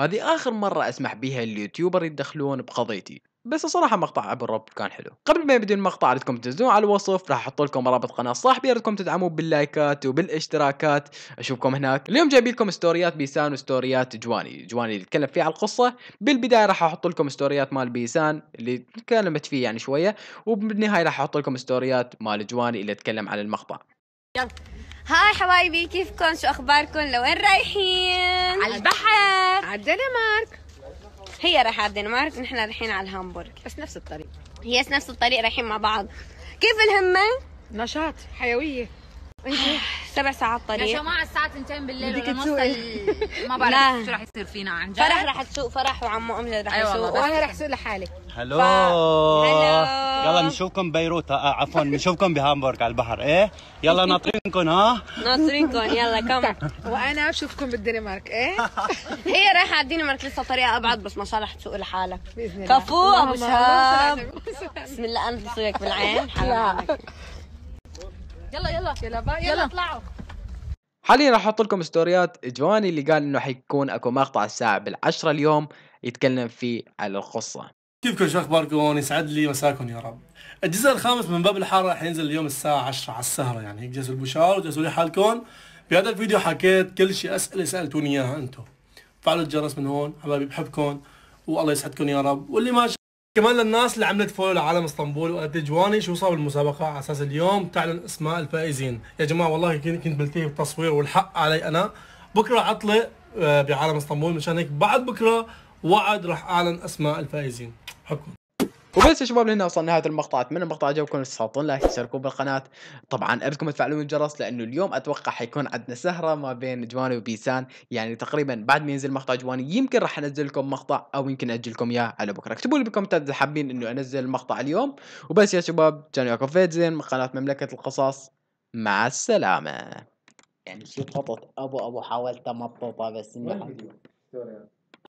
هذه آخر مرة أسمح بها اليوتيوبر يتدخلون بقضيتي بس الصراحه مقطع ابو الرب كان حلو قبل ما يبدأ المقطع أريدكم تنزلون على الوصف راح احط لكم رابط قناه صاحبي أريدكم تدعموه باللايكات وبالاشتراكات اشوفكم هناك اليوم جايب لكم ستوريات بيسان وستوريات جواني جواني اللي تكلم فيه على القصه بالبدايه راح احط لكم ستوريات مال بيسان اللي تكلمت فيه يعني شويه وبالنهايه راح احط لكم ستوريات مال جواني اللي تكلم عن المقطع يلا هاي حبايبي كيفكم شو اخباركم لوين رايحين على البحر الدنمارك هي رايحة على الدنمارك نحن رايحين على الهامبورغ بس نفس الطريق هي نفس الطريق رايحين مع بعض كيف الهمة؟ نشاط حيوية سبع ساعات طريق يا جماعه الساعه 2 بالليل بدك ال... ما بعرف شو راح يصير فينا عن جد فرح راح تسوق فرح وعمو امجد راح أيوة يسوق وانا راح اسوق لحالي هلو ف... يلا بنشوفكم بيروت آه، عفوا بنشوفكم بهامبورغ على البحر ايه يلا ناطرينكم ها ناطرينكم يلا كم وانا بشوفكم بالدنمارك ايه هي رايحه على الدنمارك لسه طريقه ابعد بس ما شاء الله رح تسوق لحالك باذن الله كفو ابو شهاب بسم الله انا بسوقك بالعين حلو يلا يلا يلا باي يلا, اطلعوا حاليا راح احط لكم ستوريات جواني اللي قال انه حيكون اكو مقطع الساعه بالعشرة اليوم يتكلم فيه على القصه كيفكم شو اخباركم؟ يسعد لي مساكم يا رب. الجزء الخامس من باب الحاره رح ينزل اليوم الساعه 10 على السهره يعني هيك جلسوا البشار وجلسوا لي حالكم. بهذا الفيديو حكيت كل شيء اسئله سالتوني اياها انتم. فعلوا الجرس من هون حبايبي بحبكم والله يسعدكم يا رب واللي ما كمان للناس اللي عملت فولو لعالم اسطنبول وقد جواني شو صار بالمسابقه على اساس اليوم تعلن اسماء الفائزين يا جماعه والله كنت بلتهي بالتصوير والحق علي انا بكره عطله آه، بعالم اسطنبول مشان هيك بعد بكره وعد راح اعلن اسماء الفائزين حكم وبس يا شباب لهنا وصلنا نهايه المقطع اتمنى المقطع عجبكم تسحبون لايك تشتركون بالقناه طبعا ارجوكم تفعلون الجرس لانه اليوم اتوقع حيكون عندنا سهره ما بين جواني وبيسان يعني تقريبا بعد ما ينزل مقطع جواني يمكن راح انزل لكم مقطع او يمكن اجل لكم اياه على بكره اكتبوا لي بالكومنتات اذا حابين انه انزل المقطع اليوم وبس يا شباب كان وياكم فيد زين من قناه مملكه القصص مع السلامه يعني شو خطط ابو ابو حاولت مطوطه بس انه